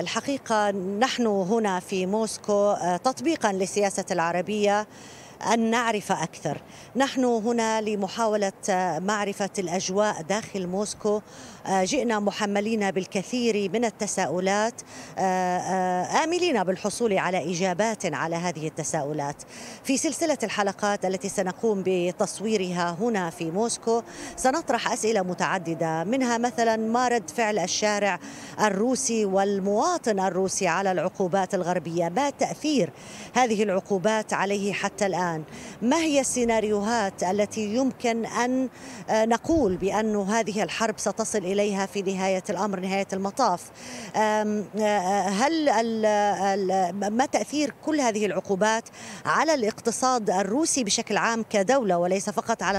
الحقيقة نحن هنا في موسكو آه، تطبيقا للسياسة العربية أن نعرف أكثر نحن هنا لمحاولة معرفة الأجواء داخل موسكو آه، جئنا محملين بالكثير من التساؤلات آه، آه، آملين بالحصول على إجابات على هذه التساؤلات في سلسلة الحلقات التي سنقوم بتصويرها هنا في موسكو سنطرح أسئلة متعددة منها مثلا ما رد فعل الشارع الروسي والمواطن الروسي على العقوبات الغربية ما تأثير هذه العقوبات عليه حتى الآن الآن ما هي السيناريوهات التي يمكن أن آه، نقول بأن هذه الحرب ستصل إليها في نهاية الأمر نهاية المطاف آه، آه، هل ما تأثير كل هذه العقوبات على الاقتصاد الروسي بشكل عام كدولة وليس فقط على